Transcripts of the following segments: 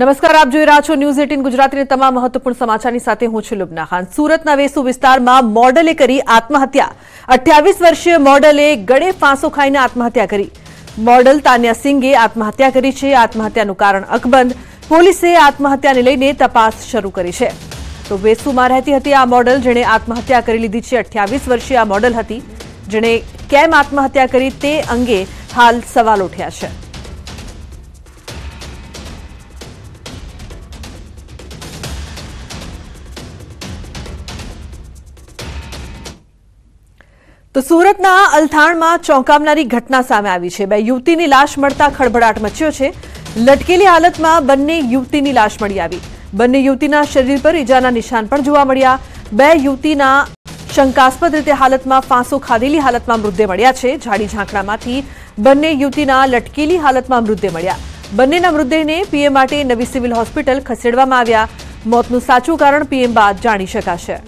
નમસ્કાર આપ જોઈ રહ્યા છો ન્યૂઝ એટીન ગુજરાતીની તમામ મહત્વપૂર્ણ સમાચારની સાથે હું છું લુબના ખાન સુરતના વેસુ વિસ્તારમાં મોડલે કરી આત્મહત્યા અઠ્યાવીસ વર્ષીય મોડલે ગળે ફાંસો ખાઈને આત્મહત્યા કરી મોડલ તાન્યા સિંગે આત્મહત્યા કરી છે આત્મહત્યાનું કારણ અકબંધ પોલીસે આત્મહત્યાને લઈને તપાસ શરૂ કરી છે તો વેસુમાં રહેતી હતી આ મોડલ જેણે આત્મહત્યા કરી લીધી છે અઠ્યાવીસ વર્ષીય આ મોડલ હતી જેણે કેમ આત્મહત્યા કરી તે અંગે હાલ સવાલ ઉઠ્યા છે તો સુરતના અલથાણમાં ચોંકાવનારી ઘટના સામે આવી છે બે યુવતીની લાશ મળતા ખળભળાટ મચ્યો છે લટકેલી હાલતમાં બંને યુવતીની લાશ મળી આવી બંને યુવતીના શરીર પર ઈજાના નિશાન પણ જોવા મળ્યા બે યુવતીના શંકાસ્પદ રીતે હાલતમાં ફાંસો ખાધેલી હાલતમાં મૃતદેહ મળ્યા છે ઝાડી ઝાંખરામાંથી બંને યુવતીના લટકેલી હાલતમાં મૃતદેહ મળ્યા બંનેના મૃતદેહને પીએમ માટે નવી સિવિલ હોસ્પિટલ ખસેડવામાં આવ્યા મોતનું સાચું કારણ પીએમ બાદ જાણી શકાશે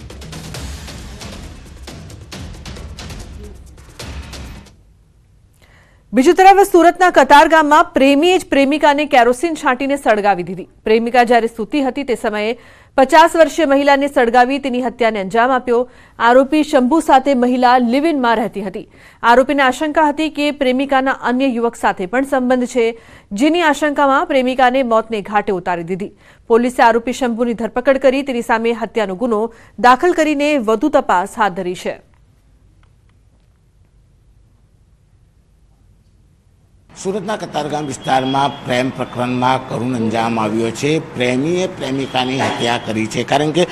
બીજી તરફ સુરતના કતાર ગામમાં પ્રેમીએ જ પ્રેમિકાને કેરોસીન છાંટીને સળગાવી દીધી પ્રેમિકા જ્યારે સૂતી હતી તે સમયે પચાસ વર્ષીય મહિલાને સળગાવી તેની હત્યાને અંજામ આપ્યો આરોપી શંભુ સાથે મહિલા લિવ ઇનમાં રહેતી હતી આરોપીને આશંકા હતી કે પ્રેમિકાના અન્ય યુવક સાથે પણ સંબંધ છે જેની આશંકામાં પ્રેમિકાને મોતને ઘાટે ઉતારી દીધી પોલીસે આરોપી શંભુની ધરપકડ કરી તેની સામે હત્યાનો ગુનો દાખલ કરીને વધુ તપાસ હાથ ધરી છે સુરતના કતારગામ વિસ્તારમાં પ્રેમ પ્રકરણમાં કરુણ અંજામ આવ્યો છે પ્રેમીએ પ્રેમિકાની હત્યા કરી છે કારણ કે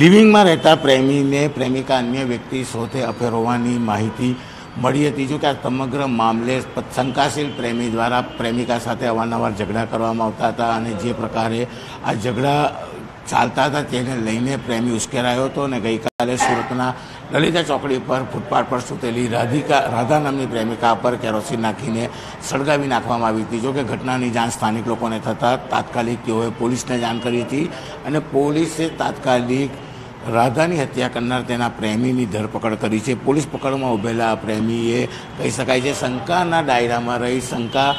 લિવિંગમાં રહેતા પ્રેમીને પ્રેમિકા અન્ય વ્યક્તિ સાથે અફેર હોવાની માહિતી મળી હતી જો કે આ સમગ્ર મામલે શંકાશીલ પ્રેમી દ્વારા પ્રેમિકા સાથે અવારનવાર ઝઘડા કરવામાં આવતા હતા અને જે પ્રકારે આ ઝઘડા ચાલતા હતા તેને લઈને પ્રેમી ઉશ્કેરાયો હતો અને ગઈકાલે સુરતના લલિતા ચોકડી પર ફૂટપાથ પર સૂતેલી રાધિકા રાધા નામની પ્રેમિકા પર કેરોસીન નાખીને સળગાવી નાખવામાં આવી હતી જોકે ઘટનાની જાણ સ્થાનિક લોકોને થતાં તાત્કાલિક તેઓએ પોલીસને જાણ કરી હતી અને પોલીસે તાત્કાલિક રાધાની હત્યા કરનાર તેના પ્રેમીની ધરપકડ કરી છે પોલીસ પકડમાં ઊભેલા પ્રેમીએ કહી શકાય છે શંકાના ડાયરામાં રહી શંકા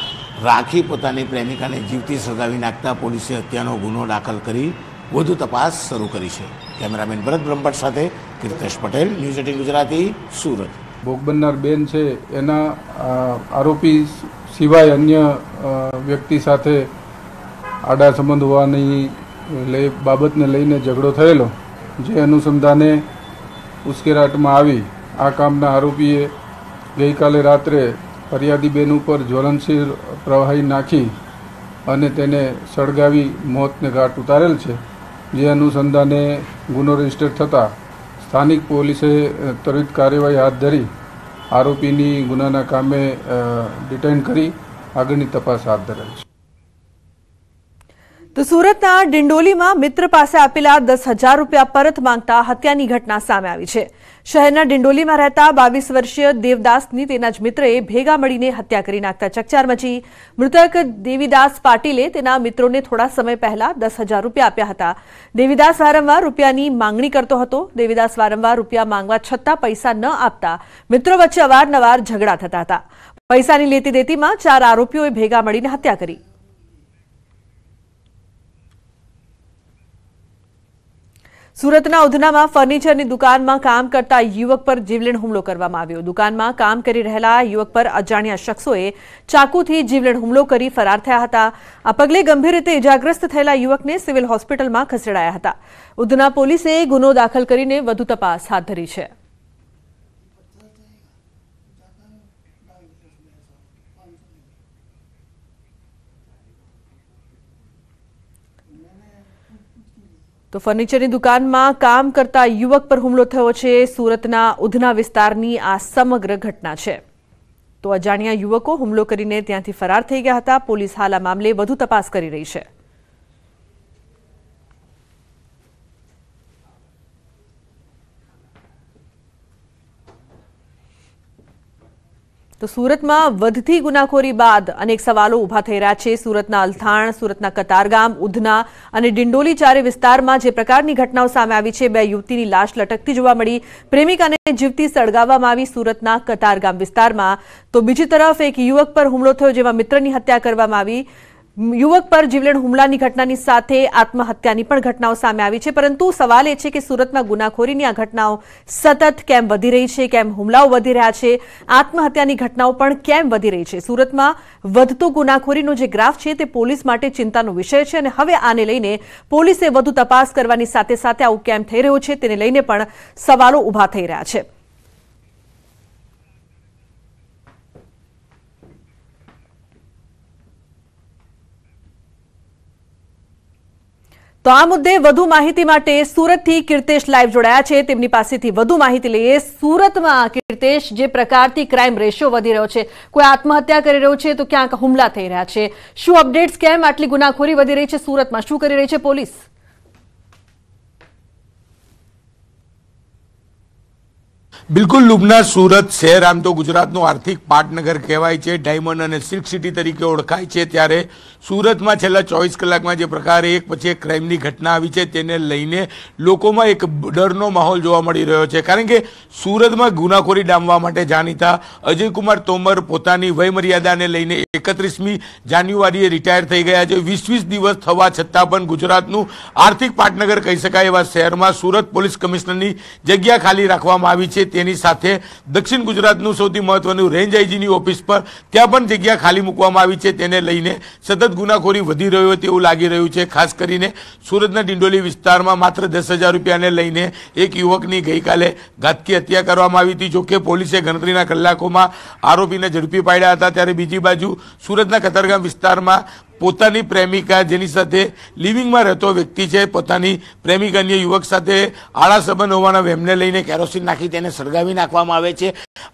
રાખી પોતાની પ્રેમિકાને જીવતી સળગાવી નાખતા પોલીસે હત્યાનો ગુનો દાખલ કરી વધુ તપાસ શરૂ કરી છે કેમેરામેન ભરત બ્રહ્મભટ્ટ સાથે કીર્તેશ પટેલ ન્યૂઝ એટીન ગુજરાતી સુરત ભોગ બનનાર બેન છે એના આરોપી સિવાય અન્ય વ્યક્તિ સાથે આડા સંબંધ હોવાની લઈ બાબતને લઈને ઝઘડો થયેલો જે અનુસંધાને ઉશ્કેરાટમાં આવી આ કામના આરોપીએ ગઈકાલે રાત્રે ફરિયાદી બેન ઉપર જ્વલનશીલ પ્રવાહી નાખી અને તેને સળગાવી મોતને ઘાટ ઉતારેલ છે જે અનુસંધાને ગુનો રજીસ્ટર થતાં સ્થાનિક પોલીસે ત્વરિત કાર્યવાહી હાથ ધરી આરોપીની ગુનાના કામે ડિટેન કરી આગળની તપાસ હાથ ધરાઈ છે તો સુરતના ડિંડોલીમાં મિત્ર પાસે આપેલા દસ હજાર રૂપિયા પરત માંગતા હત્યાની ઘટના સામે આવી છે શહેરના ડિંડોલીમાં રહેતા બાવીસ વર્ષીય દેવદાસની તેના જ મિત્રએ ભેગા મળીને હત્યા કરી નાખતા ચકચાર મચી મૃતક દેવીદાસ પાટીલે તેના મિત્રોને થોડા સમય પહેલા દસ હજાર રૂપિયા આપ્યા હતા દેવીદાસ વારંવાર રૂપિયાની માંગણી કરતો હતો દેવીદાસ વારંવાર રૂપિયા માંગવા છતાં પૈસા ન આપતા મિત્રો વચ્ચે અવારનવાર ઝઘડા થતા હતા પૈસાની લેતી દેતીમાં ચાર આરોપીઓએ ભેગા મળીને હત્યા કરી સુરતના ઉધનામાં ફર્નિચરની દુકાનમાં કામ કરતા યુવક પર જીવલેણ હુમલો કરવામાં આવ્યો દુકાનમાં કામ કરી રહેલા યુવક પર અજાણ્યા શખ્સોએ ચાકુથી જીવલેણ હુમલો કરી ફરાર થયા હતા આ પગલે ગંભીર રીતે ઇજાગ્રસ્ત થયેલા યુવકને સિવિલ હોસ્પિટલમાં ખસેડાયા હતા ઉધના પોલીસે ગુનો દાખલ કરીને વધુ તપાસ હાથ ધરી છે તો ફર્નિચરની દુકાનમાં કામ કરતા યુવક પર હુમલો થયો છે સુરતના ઉધના વિસ્તારની આ સમગ્ર ઘટના છે તો અજાણ્યા યુવકો હુમલો કરીને ત્યાંથી ફરાર થઈ ગયા હતા પોલીસ હાલ આ મામલે વધુ તપાસ કરી રહી છે તો સુરતમાં વધતી ગુનાખોરી બાદ અનેક સવાલો ઊભા થઈ રહ્યા છે સુરતના અલથાણ સુરતના કતારગામ ઉધના અને ડિંડોલી ચારે વિસ્તારમાં જે પ્રકારની ઘટનાઓ સામે આવી છે બે યુવતીની લાશ લટકતી જોવા મળી પ્રેમિકાને જીવતી સળગાવવામાં આવી સુરતના કતારગામ વિસ્તારમાં તો બીજી તરફ એક યુવક પર હુમલો થયો જેમાં મિત્રની હત્યા કરવામાં આવી યુવક પર જીવલેણ હુમલાની ઘટનાની સાથે આત્મહત્યાની પણ ઘટનાઓ સામે આવી છે પરંતુ સવાલ એ છે કે સુરતમાં ગુનાખોરીની આ ઘટનાઓ સતત કેમ વધી રહી છે કેમ હુમલાઓ વધી રહ્યા છે આત્મહત્યાની ઘટનાઓ પણ કેમ વધી રહી છે સુરતમાં વધતો ગુનાખોરીનો જે ગ્રાફ છે તે પોલીસ માટે ચિંતાનો વિષય છે અને હવે આને લઈને પોલીસે વધુ તપાસ કરવાની સાથે સાથે આવું કેમ થઈ રહ્યું છે તેને લઈને પણ સવાલો ઊભા થઈ રહ્યા છે તો આ મુદ્દે વધુ માહિતી માટે સુરતથી કીર્તેશ લાઈવ જોડાયા છે તેમની પાસેથી વધુ માહિતી લઈએ સુરતમાં કીર્તેશ જે પ્રકારથી ક્રાઇમ રેશિયો વધી રહ્યો છે કોઈ આત્મહત્યા કરી રહ્યો છે તો ક્યાંક હુમલા થઈ રહ્યા છે શું અપડેટ્સ કેમ આટલી ગુનાખોરી વધી રહી છે સુરતમાં શું કરી રહી છે પોલીસ બિલકુલ લુબના સુરત શહેર આમ તો ગુજરાતનું આર્થિક પાટનગર કહેવાય છે ડાયમંડ અને સિલ્ક સિટી તરીકે ઓળખાય છે ત્યારે સુરતમાં છેલ્લા ચોવીસ કલાકમાં જે પ્રકારે એક પછી એક ક્રાઇમની ઘટના આવી છે તેને લઈને લોકોમાં એક ડરનો માહોલ જોવા મળી રહ્યો છે કારણ કે સુરતમાં ગુનાખોરી ડામવા માટે જાણીતા અજયકુમાર તોમર પોતાની વયમર્યાદાને લઈને એકત્રીસમી જાન્યુઆરીએ રિટાયર થઈ ગયા છે વીસ વીસ દિવસ થવા છતાં પણ ગુજરાતનું આર્થિક પાટનગર કહી શકાય એવા શહેરમાં સુરત પોલીસ કમિશનરની જગ્યા ખાલી રાખવામાં આવી છે તેની સાથે દક્ષિણ ગુજરાતનું સૌથી મહત્વનું રેન્જ આઈજીની ઓફિસ પર ત્યાં પણ જગ્યા ખાલી મૂકવામાં આવી છે તેને લઈને સતત સતત ગુનાખોરી વધી રહ્યો હોય તેવું લાગી રહ્યું છે ખાસ કરીને સુરતના ડિંડોલી વિસ્તારમાં માત્ર દસ હજાર રૂપિયાને લઈને એક યુવકની ગઈકાલે ઘાતકી હત્યા કરવામાં આવી હતી જોકે પોલીસે ગણતરીના કલાકોમાં આરોપીને ઝડપી પાડ્યા હતા ત્યારે બીજી બાજુ સુરતના કતારગામ વિસ્તારમાં પોતાની પ્રેમિકા જેની સાથે લિવિંગમાં રહેતો વ્યક્તિ છે પોતાની પ્રેમિકા અન્ય યુવક સાથે આળા સંબંધ હોવાના વેમને લઈને કેરોસીન નાખી તેને સળગાવી નાખવામાં આવે છે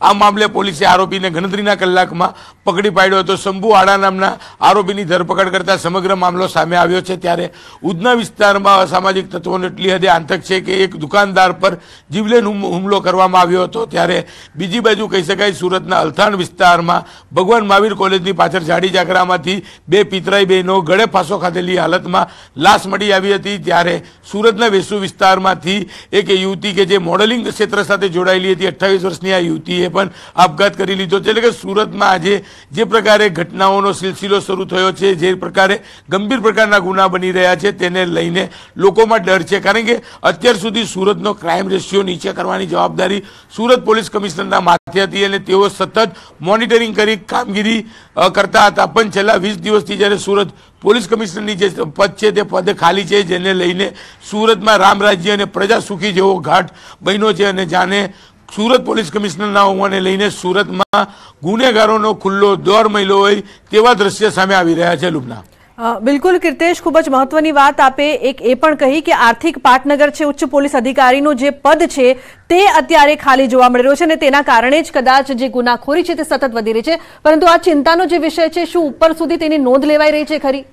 આ મામલે પોલીસે આરોપીને ગણતરીના કલાકમાં પકડી પાડ્યો હતો શંભુ આડા નામના આરોપીની ધરપકડ કરતા સમગ્ર મામલો સામે આવ્યો છે ત્યારે ઉધના વિસ્તારમાં અસામાજિક તત્વોને એટલી હદે આંતક છે કે એક દુકાનદાર પર જીવલેન હુમલો કરવામાં આવ્યો હતો ત્યારે બીજી બાજુ કહી શકાય સુરતના અલથાણ વિસ્તારમાં ભગવાન મહાવીર કોલેજની પાછળ જાડી ઝાકરામાંથી બે પિતરા ત્રણેય બહેનો ગળે ફાંસો ખાધેલી હાલતમાં લાશ મળી આવી હતી ત્યારે સુરતના વેસુ વિસ્તારમાંથી એક યુવતી કે જે મોડેલિંગ ક્ષેત્ર સાથે જોડાયેલી હતી અઠ્ઠાવીસ વર્ષની આ યુવતીએ પણ આપઘાત કરી લીધો છે એટલે કે સુરતમાં આજે જે પ્રકારે ઘટનાઓનો સિલસિલો શરૂ થયો છે જે પ્રકારે ગંભીર પ્રકારના ગુના બની રહ્યા છે તેને લઈને લોકોમાં ડર છે કારણ કે અત્યાર સુધી સુરતનો ક્રાઇમ રેશિયો નીચે કરવાની જવાબદારી સુરત પોલીસ કમિશનરના માથે હતી અને તેઓ સતત મોનિટરિંગ કરી કામગીરી કરતા હતા પણ છેલ્લા વીસ દિવસથી જ્યારે સુરત પોલીસ કમિશનરની જે પદ છે તે પદ ખાલી છે જેને લઈને સુરતમાં રામરાજ્ય અને પ્રજા સુખી જેવો ઘાટ બન્યો છે અને જાણે સુરત પોલીસ કમિશનરના હોવાને લઈને સુરતમાં ગુનેગારોનો ખુલ્લો દોર મહિલો હોય તેવા દ્રશ્ય સામે આવી રહ્યા છે લુબના બિલકુલ કીર્તેશ ખૂબ જ મહત્વની વાત આપે એક એ પણ કહી કે આર્થિક પાટનગર છે ઉચ્ચ પોલીસ અધિકારીનું જે પદ છે તે અત્યારે ખાલી જોવા મળી રહ્યું છે અને તેના કારણે જ કદાચ જે ગુનાખોરી છે તે સતત વધી રહી છે પરંતુ આ ચિંતાનો જે વિષય છે શું ઉપર સુધી તેની નોંધ લેવાઈ રહી છે ખરી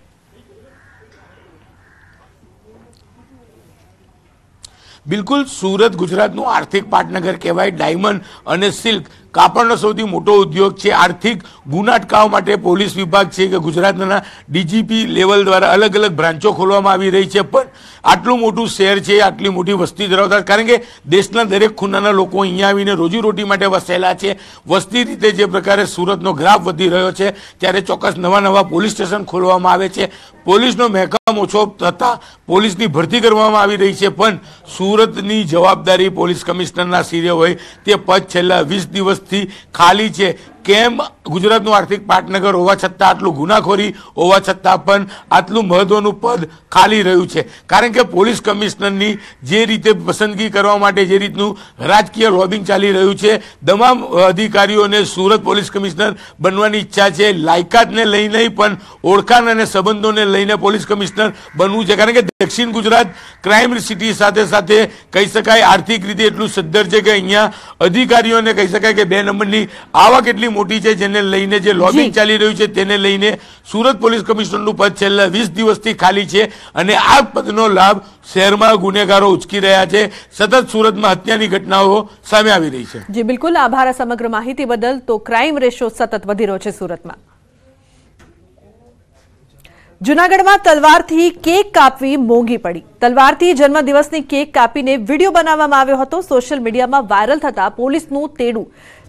બિલકુલ સુરત ગુજરાતનું આર્થિક પાટનગર કહેવાય ડાયમંડ અને સિલ્ક કાપડનો સૌથી મોટો ઉદ્યોગ છે આર્થિક ગુના અટકાવવા માટે પોલીસ વિભાગ છે કે ગુજરાતના ડીજીપી લેવલ દ્વારા અલગ અલગ બ્રાન્ચો ખોલવામાં આવી રહી છે પણ આટલું મોટું શહેર છે આટલી મોટી વસ્તી ધરાવતા કારણ કે દેશના દરેક ખૂનાના લોકો અહીંયા આવીને રોજીરોટી માટે વસેલા છે વસ્તી રીતે જે પ્રકારે સુરતનો ગ્રાફ વધી રહ્યો છે ત્યારે ચોક્કસ નવા નવા પોલીસ સ્ટેશન ખોલવામાં આવે છે પોલીસનો મહેકમ ઓછો થતા પોલીસની ભરતી કરવામાં આવી રહી છે પણ સુરતની જવાબદારી પોલીસ કમિશનરના શિરે હોય તે પદ છેલ્લા વીસ દિવસથી ખાલી છે કેમ ગુજરાતનું આર્થિક પાટનગર હોવા છતાં આટલું ગુનાખોરી હોવા છતાં પણ આટલું મહત્વનું પદ ખાલી રહ્યું છે કારણ કે પોલીસ કમિશનરની જે રીતે પસંદગી કરવા માટે જે રીતનું રાજકીય લોબિંગ ચાલી રહ્યું છે તમામ અધિકારીઓને સુરત પોલીસ કમિશનર બનવાની ઈચ્છા છે લાયકાતને લઈને પણ ઓળખાણ અને સંબંધોને લઈને પોલીસ કમિશનર બનવું છે કારણ કે દક્ષિણ ગુજરાત ક્રાઇમ સિટી સાથે સાથે કહી શકાય આર્થિક રીતે એટલું સદ્ધર છે કે અહીંયા અધિકારીઓને કહી શકાય કે બે નંબરની આવક એટલી મોટી છે જેને લઈને જે લોબિંગ ચાલી રહ્યું છે તેને લઈને સુરત પોલીસ કમિશનરનું પદ છેલ્લા વીસ દિવસથી ખાલી છે અને આ પદનો લાભ શહેરમાં ગુનેગારો ઉચકી રહ્યા છે સતત સુરતમાં હત્યાની ઘટનાઓ સામે આવી રહી છે જી બિલકુલ આભાર સમગ્ર માહિતી બદલ તો ક્રાઇમ રેશિયો સતત વધી રહ્યો છે સુરતમાં જુનાગઢમાં તલવારથી કેક કાપવી મોંઘી પડી તલવારથી જન્મદિવસની કેક કાપીને વિડીયો બનાવવામાં આવ્યો હતો સોશિયલ મીડિયામાં વાયરલ થતા પોલીસનું તેડું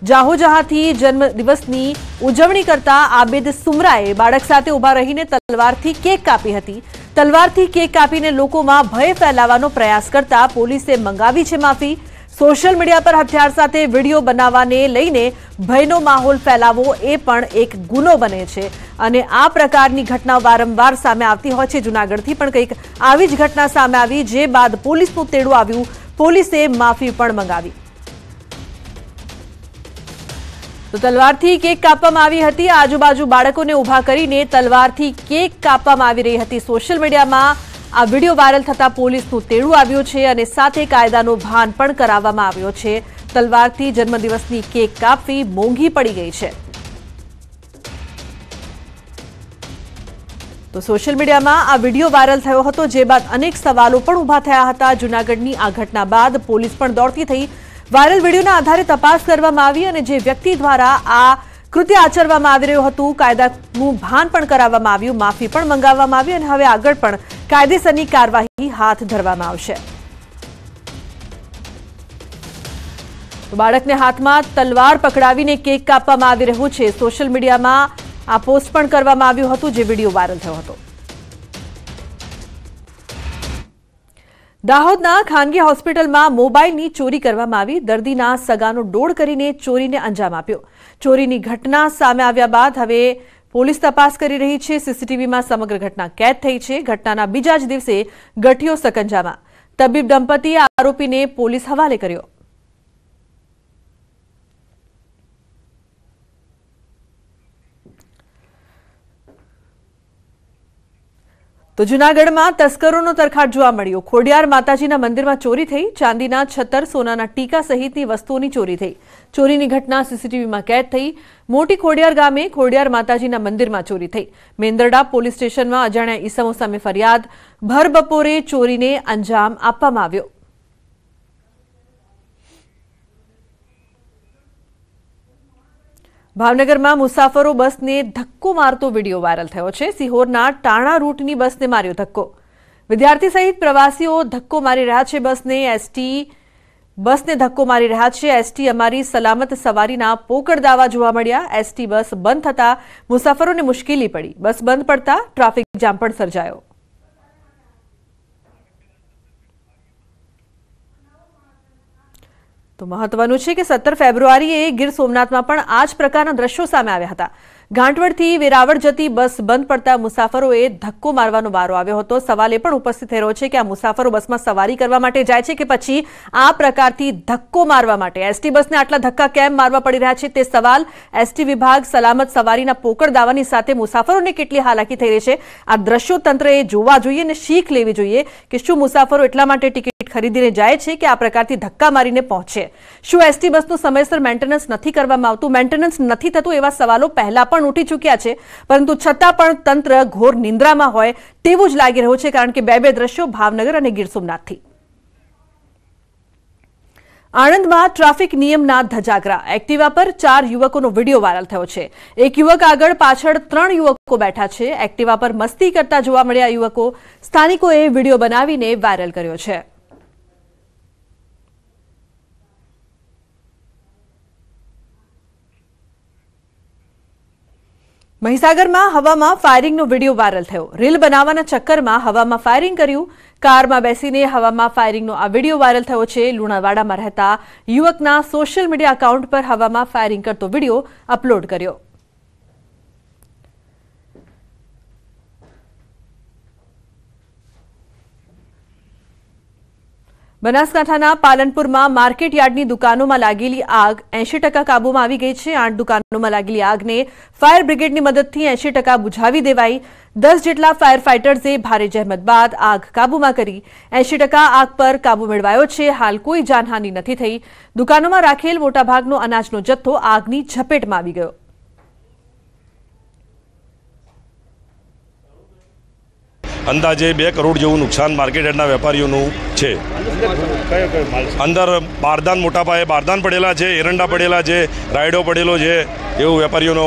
જાહોજહાથી જન્મદિવસની ઉજવણી કરતા આબેદ સુમરાએ બાળક સાથે ઊભા રહીને તલવારથી કેક કાપી હતી તલવારથી કેક કાપીને લોકોમાં ભય ફેલાવવાનો પ્રયાસ કરતા પોલીસે મંગાવી છે માફી સોશિયલ મીડિયા પર હથિયાર સાથે વિડીયો બનાવવાને લઈને ભયનો માહોલ ફેલાવવો એ પણ એક ગુનો બને છે અને આ પ્રકારની ઘટના વારંવાર સામે આવતી હોય છે જૂનાગઢથી પણ કંઈક આવી જ ઘટના સામે આવી જે બાદ પોલીસનું તેડું આવ્યું પોલીસે માફી પણ મંગાવી તો તલવારથી કેક કાપવામાં આવી હતી આજુબાજુ બાળકોને ઊભા કરીને તલવારથી કેક કાપવામાં આવી રહી હતી સોશિયલ મીડિયામાં આ વિડીયો વાયરલ થતા પોલીસનું તેડું આવ્યું છે અને સાથે કાયદાનો ભાન પણ કરાવવામાં આવ્યો છે તલવારથી જન્મદિવસની કેક કાપવી મોંઘી પડી ગઈ છે તો સોશિયલ મીડિયામાં આ વિડીયો વાયરલ થયો હતો જે બાદ અનેક સવાલો પણ ઊભા થયા હતા જૂનાગઢની આ ઘટના બાદ પોલીસ પણ દોડતી થઈ વાયરલ વિડીયોના આધારે તપાસ કરવામાં આવી અને જે વ્યક્તિ દ્વારા આ કૃત્ય આચરવામાં આવી રહ્યું હતું કાયદાનું ભાન પણ કરાવવામાં આવ્યું માફી પણ મંગાવવામાં આવી અને હવે આગળ પણ કાયદેસરની કાર્યવાહી હાથ ધરવામાં આવશે બાળકને હાથમાં તલવાર પકડાવીને કેક કાપવામાં આવી રહ્યો છે સોશિયલ મીડિયામાં આ પોસ્ટ પણ કરવામાં આવ્યું હતું જે વિડીયો વાયરલ થયો હતો દાહોદના ખાનગી હોસ્પિટલમાં મોબાઈલની ચોરી કરવામાં આવી દર્દીના સગાનો ડોળ કરીને ચોરીને અંજામ આપ્યો ચોરીની ઘટના સામે આવ્યા બાદ હવે પોલીસ તપાસ કરી રહી છે સીસીટીવીમાં સમગ્ર ઘટના કેદ થઈ છે ઘટનાના બીજા જ દિવસે ગઠિયો સકંજામાં તબીબ દંપતીએ આરોપીને પોલીસ હવાલે કર્યો તો જૂનાગઢમાં તસ્કરોનો તરખાટ જોવા મળ્યો ખોડિયાર માતાજીના મંદિરમાં ચોરી થઈ ચાંદીના છતર સોનાના ટીકા સહિતની વસ્તુઓની ચોરી થઈ ચોરીની ઘટના સીસીટીવીમાં કેદ થઈ મોટી ખોડિયાર ગામે ખોડિયાર માતાજીના મંદિરમાં ચોરી થઈ મેંદરડા પોલીસ સ્ટેશનમાં અજાણ્યા ઈસમો સામે ફરિયાદ ભર બપોરે ચોરીને અંજામ આપવામાં આવ્યો ભાવનગરમાં મુસાફરો બસને ધક્કો મારતો વિડીયો વાયરલ થયો છે સિહોરના ટાણા રૂટની બસને માર્યો ધક્કો વિદ્યાર્થી સહિત પ્રવાસીઓ ધક્કો મારી રહ્યા છે બસને એસટી બસને ધક્કો મારી રહ્યા છે એસટી અમારી સલામત સવારીના પોકળ દાવા જોવા મળ્યા એસટી બસ બંધ થતા મુસાફરોને મુશ્કેલી પડી બસ બંધ પડતા ટ્રાફિક જામ પણ સર્જાયો તો મહત્વનું છે કે સત્તર ફેબ્રુઆરીએ ગીર સોમનાથમાં પણ આ જ પ્રકારના દ્રશ્યો સામે આવ્યા હતા ગાંઠવડથી વેરાવળ જતી બસ બંધ પડતા મુસાફરોએ ધક્કો મારવાનો વારો આવ્યો હતો સવાલ એ પણ ઉપસ્થિત થયો છે કે આ મુસાફરો બસમાં સવારી કરવા માટે જાય છે કે પછી આ પ્રકારથી ધક્કો મારવા માટે એસટી બસને આટલા ધક્કા કેમ મારવા પડી રહ્યા છે તે સવાલ એસટી વિભાગ સલામત સવારીના પોકળ દાવાની સાથે મુસાફરોને કેટલી હાલાકી થઈ રહી છે આ દ્રશ્યો તંત્રએ જોવા જોઈએ અને શીખ લેવી જોઈએ કે શું મુસાફરો એટલા માટે ટિકિટ ખરીદીને જાય છે કે આ પ્રકારથી ધક્કા મારીને પહોંચે શું એસટી બસનું સમયસર મેન્ટેનન્સ નથી કરવામાં આવતું મેન્ટેનન્સ નથી થતું એવા સવાલો પહેલા પણ પણ ઉઠી ચૂક્યા છે પરંતુ છતાં પણ તંત્ર ઘોર નિંદ્રામાં હોય તેવું જ લાગી રહ્યું છે કારણ કે બે બે દ્રશ્યો ભાવનગર અને ગીર સોમનાથથી આણંદમાં ટ્રાફિક નિયમના ધજાગરા એક્ટિવા પર ચાર યુવકોનો વિડીયો વાયરલ થયો છે એક યુવક આગળ પાછળ ત્રણ યુવકો બેઠા છે એક્ટિવા પર મસ્તી કરતા જોવા મળ્યા યુવકો સ્થાનિકોએ વિડીયો બનાવીને વાયરલ કર્યો છે મહીસાગરમાં હવામાં ફાયરિંગનો વિડીયો વાયરલ થયો રીલ બનાવવાના ચક્કરમાં હવામાં ફાયરિંગ કર્યું કારમાં બેસીને હવામાં ફાયરિંગનો આ વિડીયો વાયરલ થયો છે લુણાવાડામાં રહેતા યુવકના સોશિયલ મીડિયા એકાઉન્ટ પર હવામાં ફાયરિંગ કરતો વિડીયો અપલોડ કર્યો બનાસકાંઠાના પાલનપુરમાં માર્કેટ યાર્ડની દુકાનોમાં લાગેલી આગ એંશી ટકા કાબૂમાં આવી ગઈ છે આઠ દુકાનોમાં લાગેલી આગને ફાયર બ્રિગેડની મદદથી એંશી બુઝાવી દેવાઈ દસ જેટલા ફાયર ફાઇટર્સે ભારે જહેમત બાદ આગ કાબુમાં કરી એંશી ટકા આગ પર કાબુ મેળવાયો છે હાલ કોઈ જાનહાનિ નથી થઈ દુકાનોમાં રાખેલ મોટાભાગનો અનાજનો જથ્થો આગની ઝપેટમાં આવી ગયો અંદાજે બે કરોડ જેવું નુકસાન માર્કેટ યાર્ડના વેપારીઓનું છે અંદર બારદાન મોટા પાયે બારદાન પડેલા છે એરંડા પડેલા છે રાયડો પડેલો છે એવું વેપારીઓનો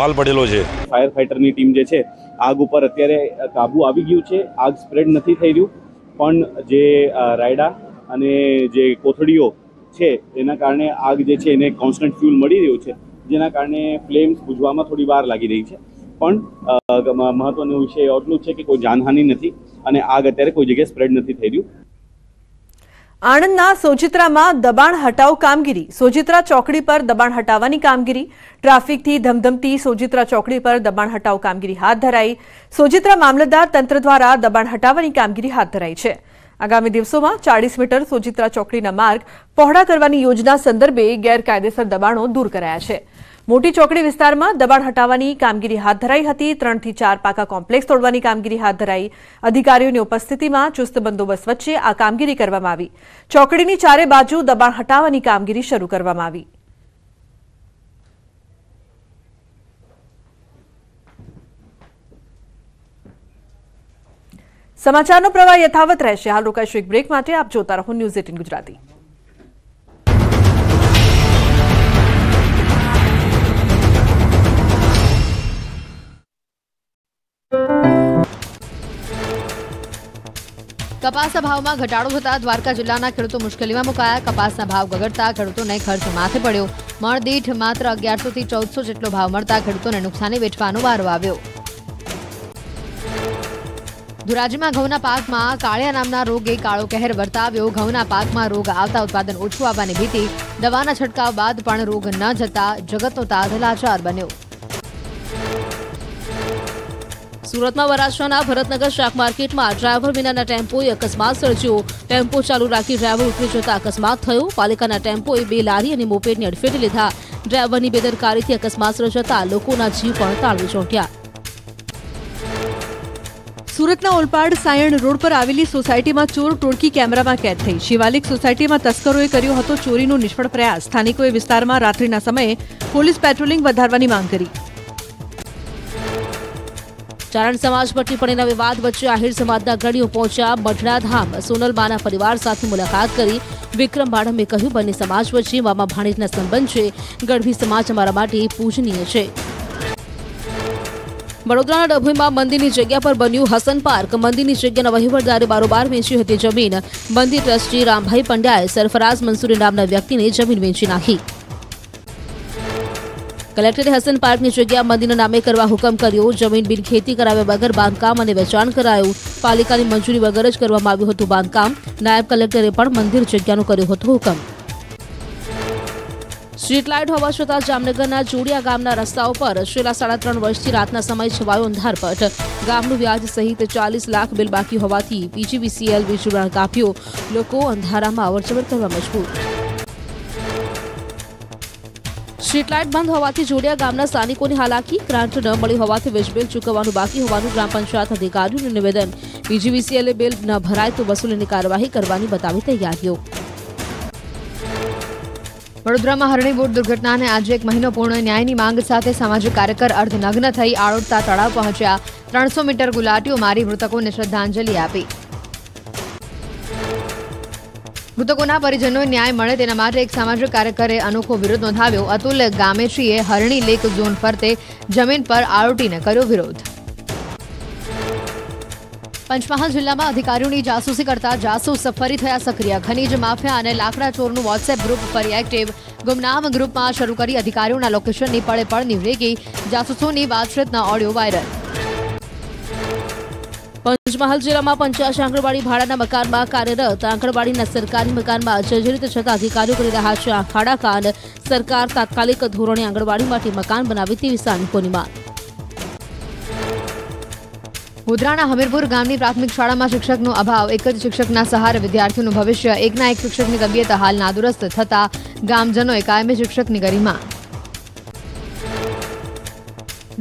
માલ પડેલો છે ફાયર ફાઇટરની ટીમ જે છે આગ ઉપર અત્યારે કાબુ આવી ગયું છે આગ સ્પ્રેડ નથી થઈ રહ્યું પણ જે રાયડા અને જે કોથળીઓ છે એના કારણે આગ જે છે એને કોન્સ્ટન્ટ ફ્યુલ મળી રહ્યું છે જેના કારણે ફ્લેમ્સ બુજવામાં થોડી વાર લાગી રહી છે પણ મહત્વનો વિષય એટલું છે કે કોઈ જાનહાનિ નથી અને આગ અત્યારે કોઈ જગ્યાએ સ્પ્રેડ નથી થઈ રહ્યું આણંદના સોજિત્રામાં દબાણ હટાવ કામગીરી સોજિત્રા ચોકડી પર દબાણ હટાવવાની કામગીરી ટ્રાફિકથી ધમધમતી સોજિત્રા ચોકડી પર દબાણ હટાવ કામગીરી હાથ ધરાઈ સોજિત્રા મામલતદાર તંત્ર દ્વારા દબાણ હટાવવાની કામગીરી હાથ ધરાઈ છે આગામી દિવસોમાં ચાળીસ મીટર સોજિત્રા ચોકડીના માર્ગ પહોળા કરવાની યોજના સંદર્ભે ગેરકાયદેસર દબાણો દૂર કરાયા છે મોટી ચોકડી વિસ્તારમાં દબાણ હટાવવાની કામગીરી હાથ ધરાઈ હતી ત્રણથી ચાર પાકા કોમ્પ્લેક્સ તોડવાની કામગીરી હાથ ધરાઈ અધિકારીઓની ઉપસ્થિતિમાં ચુસ્ત બંદોબસ્ત વચ્ચે આ કામગીરી કરવામાં આવી ચોકડીની ચારે બાજુ દબાણ હટાવવાની કામગીરી શરૂ કરવામાં આવી સમાચારનો પ્રવાહ યથાવત રહેશે હાલ રોકાઈશું એક બ્રેક માટે આપ જોતા રહો ન્યૂઝ એટીન ગુજરાતી કપાસના ભાવમાં ઘટાડો થતા દ્વારકા જિલ્લાના ખેડૂતો મુશ્કેલીમાં મુકાયા કપાસના ભાવ ગગડતા ખેડૂતોને ખર્ચ માથે પડ્યો મણ દીઠ માત્ર અગિયારસોથી ચૌદસો જેટલો ભાવ મળતા ખેડૂતોને નુકસાની વેઠવાનો વારો આવ્યો ધોરાજીમાં ઘઉંના પાકમાં કાળિયા નામના રોગે કાળો કહેર વર્તાવ્યો ઘઉંના પાકમાં રોગ આવતા ઉત્પાદન ઓછું આવવાની ભીતિ દવાના છંટકાવ બાદ પણ રોગ ન જતા જગતનો તાધલાચાર બન્યો સુરતમાં વરાછાના ભરતનગર શાક માર્કેટમાં ડ્રાઈવર વિનાના ટેમ્પોએ અકસ્માત સર્જ્યો ટેમ્પો ચાલુ રાખી ડ્રાઈવર ઉતરી જતા અકસ્માત થયો પાલિકાના ટેમ્પોએ બે લારી અને મોપેડને અડફેટી લીધા ડ્રાઈવરની બેદરકારીથી અકસ્માત સર્જાતા લોકોના જીવ પણ તાળવે ચોંટ્યા સુરતના ઓલપાડ સાયણ રોડ પર આવેલી સોસાયટીમાં ચોર ટોળકી કેમેરામાં કેદ થઈ શિવાલિક સોસાયટીમાં તસ્કરોએ કર્યો હતો ચોરીનો નિષ્ફળ પ્રયાસ સ્થાનિકોએ વિસ્તારમાં રાત્રિના સમયે પોલીસ પેટ્રોલિંગ વધારવાની માંગ કરી ચારણ સમાજ પર ટિપ્પણીના વિવાદ વચ્ચે આહિર સમાજના અગ્રણીઓ પહોંચ્યા મઢડાધામ સોનલબાના પરિવાર સાથે મુલાકાત કરી વિક્રમ બાળમે કહ્યું બંને સમાજ વચ્ચે મામા ભાણેજના સંબંધ છે ગઢવી સમાજ અમારા માટે પૂજનીય છે વડોદરાના ડભોઈમાં મંદિરની જગ્યા પર બન્યું હસન પાર્ક મંદિરની જગ્યાના વહીવટદારે બારોબાર વેચી હતી જમીન મંદિર ટ્રસ્ટી રામભાઈ પંડ્યાએ સરફરાઝ મંસૂરી નામના વ્યક્તિને જમીન વેચી નાખી કલેક્ટરે હસન પાર્કની જગ્યા મંદિરના નામે કરવા હુકમ કર્યો જમીન બિન ખેતી કરાવ્યા વગર બાંધકામ અને વેચાણ કરાયું પાલિકાની મંજૂરી વગર જ કરવામાં આવ્યું હતું બાંધકામ નાયબ કલેક્ટરે પણ મંદિર જગ્યાનો કર્યો હતો હુકમ સ્ટ્રીટ હોવા છતાં જામનગરના જોડિયા ગામના રસ્તાઓ પર છેલ્લા સાડા ત્રણ વર્ષથી રાતના સમય છવાયો અંધારપટ ગામનું વ્યાજ સહિત ચાલીસ લાખ બિલ બાકી હોવાથી પીજીવીસીએલ વીજ જોડાણ કાપ્યો લોકો અંધારામાં અવરજવર કરવા મજબૂર સ્ટ્રીટલાઇટ બંધ હોવાથી જોડિયા ગામના સ્થાનિકોની હાલાકી ગ્રાન્ટ ન મળી હોવાથી વીજબિલ ચૂકવવાનું બાકી હોવાનું ગ્રામ પંચાયત અધિકારીઓનું નિવેદન પીજીવીસીએલે બિલ ન ભરાય તો વસૂલીની કાર્યવાહી કરવાની બતાવી તૈયારીઓ વડોદરામાં હરણી દુર્ઘટનાને આજે એક મહિનો પૂર્ણ ન્યાયની માંગ સાથે સામાજિક કાર્યકર અર્ધનગ્ન થઈ આળોટતા તળાવ પહોંચ્યા ત્રણસો મીટર ગુલાટીઓ મારી મૃતકોને શ્રદ્ધાંજલિ આપી મૃતકોના પરિજનો ન્યાય મળે તેના માટે એક સામાજિક કાર્યકરે અનોખો વિરોધ નોંધાવ્યો અતુલ ગામેચીએ હરણી લેક ઝોન ફરતે જમીન પર આરોટીને કર્યો વિરોધ પંચમહાલ જિલ્લામાં અધિકારીઓની જાસૂસી કરતા જાસૂસ ફરી થયા સક્રિય ખનીજ માફિયા અને લાકડા ચોરનું વોટ્સએપ ગ્રુપ ફરી એક્ટિવ ગુમનામ ગ્રુપમાં શરૂ કરી અધિકારીઓના લોકેશનની પળે પળની રેગી જાસૂસોની વાતચીતના ઓડિયો વાયરલ પંચમહાલ જિલ્લામાં પંચાશ આંગણવાડી ભાડાના મકાનમાં કાર્યરત આંગણવાડીના સરકારી મકાનમાં જર્જરિત જતા અધિકારીઓ કરી રહ્યા છે ખાડાકાન સરકાર તાત્કાલિક ધોરણે આંગણવાડી માટે મકાન બનાવે તેવી સ્થાનિકોની માંગ ગોધરાના હમીરપુર ગામની પ્રાથમિક શાળામાં શિક્ષકનો અભાવ એક જ શિક્ષકના સહારે વિદ્યાર્થીઓનું ભવિષ્ય એકના એક શિક્ષકની તબિયત હાલ નાદુરસ્ત થતા ગામજનોએ કાયમી શિક્ષકની ગરિમા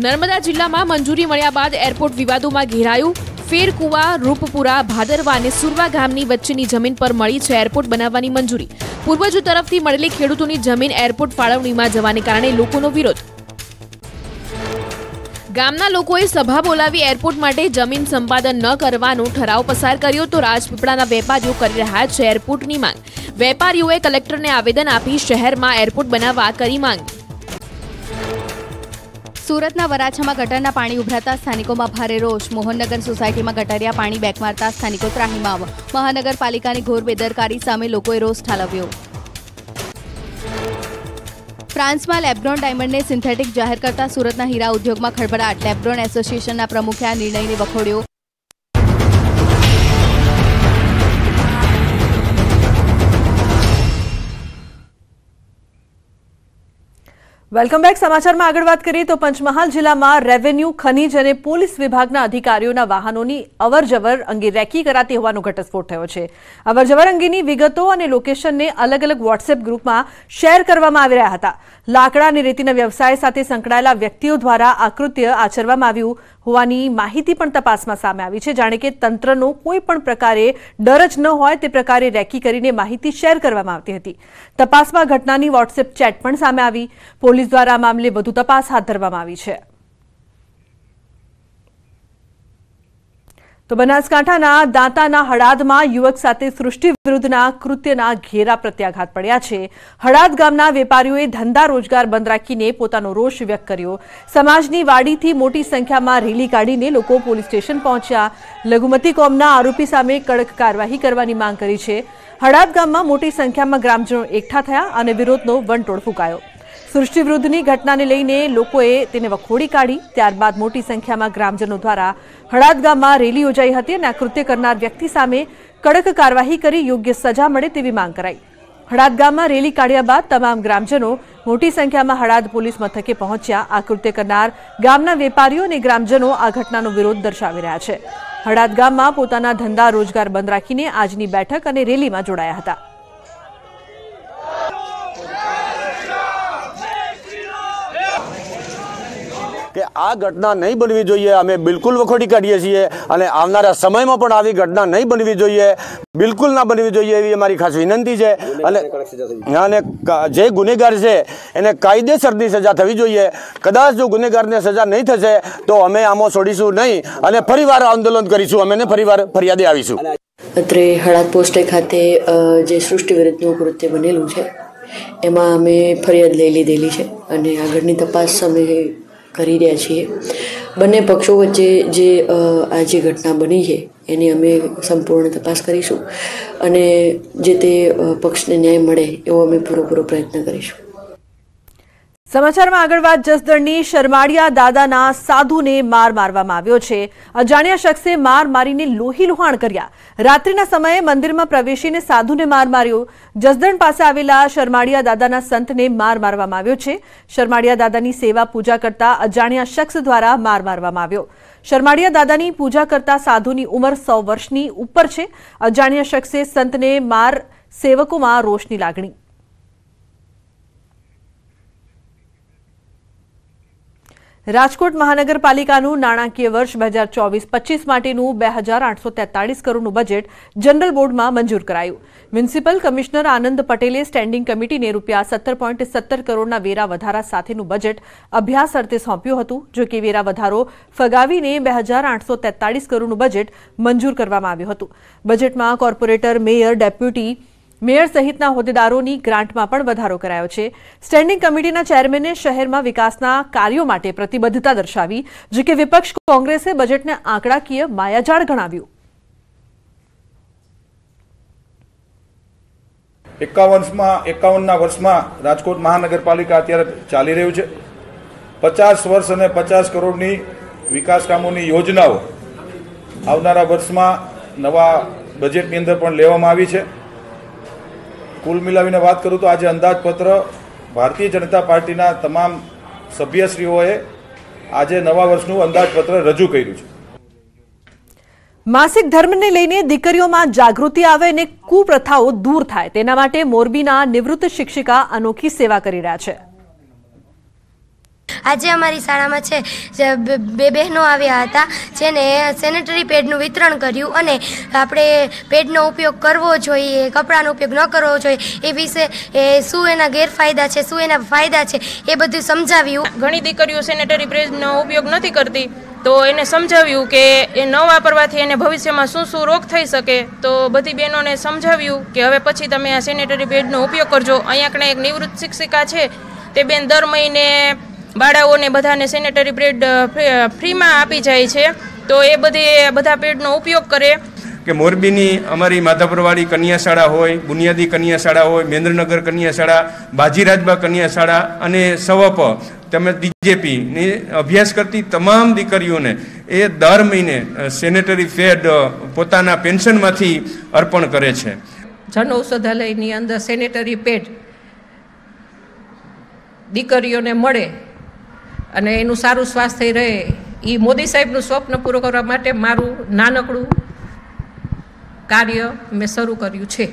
નર્મદા જિલ્લામાં મંજૂરી મળ્યા બાદ એરપોર્ટ વિવાદોમાં ઘેરાયું ફેરકુવા રૂપપુરા ભાદરવા અને સુરવા ગામની વચ્ચેની જમીન પર મળી છે એરપોર્ટ બનાવવાની મંજૂરી પૂર્વજો તરફથી મળેલી ખેડૂતોની જમીન એરપોર્ટ ફાળવણીમાં જવાને કારણે લોકોનો વિરોધ ગામના લોકોએ સભા બોલાવી એરપોર્ટ માટે જમીન સંપાદન ન કરવાનો ઠરાવ પસાર કર્યો તો રાજપીપળાના વેપારીઓ કરી રહ્યા છે એરપોર્ટની માંગ વેપારીઓએ કલેક્ટરને આવેદન આપી શહેરમાં એરપોર્ટ બનાવવા કરી માંગ સુરતના વરાછામાં ગટરના પાણી ઉભરાતા સ્થાનિકોમાં ભારે રોષ મોહનનગર સોસાયટીમાં ગટરિયા પાણી બેક મારતા સ્થાનિકો ત્રાહીમાવ મહાનગરપાલિકાની ઘોર બેદરકારી સામે લોકોએ રોષ ઠાલવ્યો ફ્રાન્સમાં લેબ્રોન ડાયમંડને સિન્થેટિક જાહેર કરતા સુરતના હીરા ઉદ્યોગમાં ખળભળાટ લેબ્રોન એસોસિએશનના પ્રમુખે આ નિર્ણયને વખોડ્યો વેલકમ બેક સમાચારમાં આગળ વાત કરીએ તો પંચમહાલ જિલ્લામાં રેવન્યુ ખનીજ અને પોલીસ વિભાગના અધિકારીઓના વાહનોની અવરજવર અંગે રેકી કરાતી હોવાનો ઘટસ્ફોટ થયો છે અવરજવર અંગેની વિગતો અને લોકેશનને અલગ અલગ વોટ્સએપ ગ્રુપમાં શેર કરવામાં આવી રહ્યા હતા લાકડા અને રેતીના વ્યવસાય સાથે સંકળાયેલા વ્યક્તિઓ દ્વારા આકૃત્ય આચરવામાં આવ્યું હોવાની માહિતી પણ તપાસમાં સામે આવી છે જાણે કે તંત્રનો કોઈ પણ પ્રકારે ડર જ ન હોય તે પ્રકારે રેકી કરીને માહિતી શેર કરવામાં આવતી હતી તપાસમાં ઘટનાની વોટ્સએપ ચેટ પણ સામે આવી પોલીસ પોલીસ દ્વારા આ મામલે વધુ તપાસ હાથ ધરવામાં આવી છે તો બનાસકાંઠાના દાંતાના હળાદમાં યુવક સાથે સૃષ્ટિ વિરુદ્ધના કૃત્યના ઘેરા પ્રત્યાઘાત પડ્યા છે હળાદ ગામના વેપારીઓએ ધંધા રોજગાર બંધ રાખીને પોતાનો રોષ વ્યક્ત કર્યો સમાજની વાડીથી મોટી સંખ્યામાં રેલી કાઢીને લોકો પોલીસ સ્ટેશન પહોંચ્યા લઘુમતી કોમના આરોપી સામે કડક કાર્યવાહી કરવાની માંગ કરી છે હળાદ ગામમાં મોટી સંખ્યામાં ગ્રામજનો એકઠા થયા અને વિરોધનો વંટોળ ફૂંકાયો સૃષ્ટિવૃદ્ધની ઘટનાને લઈને લોકોએ તેને વખોડી કાઢી ત્યારબાદ મોટી સંખ્યામાં ગ્રામજનો દ્વારા હળાદ ગામમાં રેલી યોજાઈ હતી અને આ કૃત્ય કરનાર વ્યક્તિ સામે કડક કાર્યવાહી કરી યોગ્ય સજા મળે તેવી માંગ કરાઈ હળાદ ગામમાં રેલી કાઢ્યા બાદ તમામ ગ્રામજનો મોટી સંખ્યામાં હળાદ પોલીસ મથકે પહોંચ્યા આ કૃત્ય કરનાર ગામના વેપારીઓ અને ગ્રામજનો આ ઘટનાનો વિરોધ દર્શાવી રહ્યા છે હળાદ ગામમાં પોતાના ધંધા રોજગાર બંધ રાખીને આજની બેઠક અને રેલીમાં જોડાયા હતા આ ઘટના નહીં બનવી જોઈએ અમે બિલકુલ વખોડી કાઢીએ છીએ અને આવનારા સમયમાં પણ આવી ઘટના નહીં બનવી જોઈએ બિલકુલ ના બનવી જોઈએ એવી અમારી ખાસ વિનંતી છે અને જે ગુનેગાર છે એને કાયદેસરની સજા થવી જોઈએ કદાચ જો ગુનેગારને સજા નહીં થશે તો અમે આમાં છોડીશું નહીં અને ફરીવાર આંદોલન કરીશું અમે ફરીવાર ફરિયાદે આવીશું અત્રે હળાદ પોસ્ટે ખાતે જે સૃષ્ટિ વિરુદ્ધનું કૃત્ય બનેલું છે એમાં અમે ફરિયાદ લઈ લીધેલી છે અને આગળની તપાસ અમે કરી રહ્યા છીએ બંને પક્ષો વચ્ચે જે આ જે ઘટના બની છે એની અમે સંપૂર્ણ તપાસ કરીશું અને જે તે પક્ષને ન્યાય મળે એવો અમે પૂરેપૂરો પ્રયત્ન કરીશું સમાચારમાં આગળ વાત જસદણની શરમાડિયા દાદાના સાધુને માર મારવામાં આવ્યો છે અજાણ્યા શખ્સે માર મારીને લોહી લુહાણ કર્યા રાત્રિના સમયે મંદિરમાં પ્રવેશીને સાધુને માર માર્યો જસદણ પાસે આવેલા શરમાડિયા દાદાના સંતને માર મારવામાં આવ્યો છે શરમાડિયા દાદાની સેવા પૂજા કરતા અજાણ્યા શખ્સ દ્વારા માર મારવામાં આવ્યો શરમાડિયા દાદાની પૂજા કરતા સાધુની ઉંમર સો વર્ષની ઉપર છે અજાણ્યા શખ્સે સંતને માર સેવકોમાં રોષની લાગણી રાજકોટ મહાનગરપાલિકાનું નાણાકીય વર્ષ બે હજાર ચોવીસ પચીસ માટેનું બે હજાર આઠસો તેતાળીસ કરોડનું બજેટ જનરલ બોર્ડમાં મંજૂર કરાયું મ્યુનિસિપલ કમિશનર આનંદ પટેલે સ્ટેન્ડિંગ કમિટીને રૂપિયા સત્તર પોઈન્ટ સત્તર કરોડના વેરા વધારા સાથેનું બજેટ અભ્યાસ અર્થે સોંપ્યું હતું જો કે વેરા વધારો ફગાવીને બે હજાર આઠસો તેતાળીસ કરોડનું બજેટ મંજૂર કરવામાં આવ્યું હતું બજેટમાં કોર્પોરેટર મેયર ડેપ્યુટી મેયર સહિતના હોદ્દેદારોની ગ્રાન્ટમાં પણ વધારો કરાયો છે સ્ટેન્ડિંગ કમિટીના ચેરમેને શહેરમાં વિકાસના કાર્યો માટે પ્રતિબદ્ધતા દર્શાવી જો કે વિપક્ષ કોંગ્રેસે બજેટને આંકડાકીય માયાજાળ ગણાવ્યું એકાવનમાં એકાવનના વર્ષમાં રાજકોટ મહાનગરપાલિકા અત્યારે ચાલી રહ્યું છે પચાસ વર્ષ અને પચાસ કરોડની વિકાસ કામોની યોજનાઓ આવનારા વર્ષમાં નવા બજેટની અંદર પણ લેવામાં આવી છે કુલ મિલાવીને વાત કરું તો આજે અંદાજપત્ર ભારતીય જનતા પાર્ટીના તમામ સભ્યશ્રીઓએ આજે નવા વર્ષનું અંદાજપત્ર રજૂ કર્યું છે માસિક ધર્મને લઈને દીકરીઓમાં જાગૃતિ આવે અને કુપ્રથાઓ દૂર થાય તેના માટે મોરબીના નિવૃત્ત શિક્ષિકા અનોખી સેવા કરી રહ્યા છે આજે અમારી શાળામાં છે બે બહેનો આવ્યા હતા જેને સેનેટરી પેડનું વિતરણ કર્યું અને આપણે પેડનો ઉપયોગ કરવો જોઈએ કપડાનો ઉપયોગ ન કરવો જોઈએ એ વિશે એ શું એના ગેરફાયદા છે શું એના ફાયદા છે એ બધું સમજાવ્યું ઘણી દીકરીઓ સેનેટરી પેડનો ઉપયોગ નથી કરતી તો એને સમજાવ્યું કે એ ન વાપરવાથી એને ભવિષ્યમાં શું શું રોગ થઈ શકે તો બધી બહેનોને સમજાવ્યું કે હવે પછી તમે આ સેનેટરી પેડનો ઉપયોગ કરજો અહીંયા એક નિવૃત્ત શિક્ષિકા છે તે બેન દર મહિને બાળાઓને બધાને સેનેટરી પેડ ફ્રીમાં આપી જાય છે તો એ બધી બધા પેડનો ઉપયોગ કરે કે મોરબીની અમારી માધાપરવાડી કન્યા શાળા હોય બુનિયાદી કન્યા શાળા હોય મેન્દ્રનગર કન્યા શાળા બાજીરાજબા કન્યા શાળા અને સવપ તેમજ ડીજેપીની અભ્યાસ કરતી તમામ દીકરીઓને એ દર મહિને સેનેટરી પેડ પોતાના પેન્શનમાંથી અર્પણ કરે છે જન ઔષધાલયની અંદર સેનેટરી પેડ દીકરીઓને મળે અને એનું સારું સ્વાસ્થ્ય રહે એ મોદી સાહેબનું સ્વપ્ન પૂરું કરવા માટે મારું નાનકડું કાર્ય મેં શરૂ કર્યું છે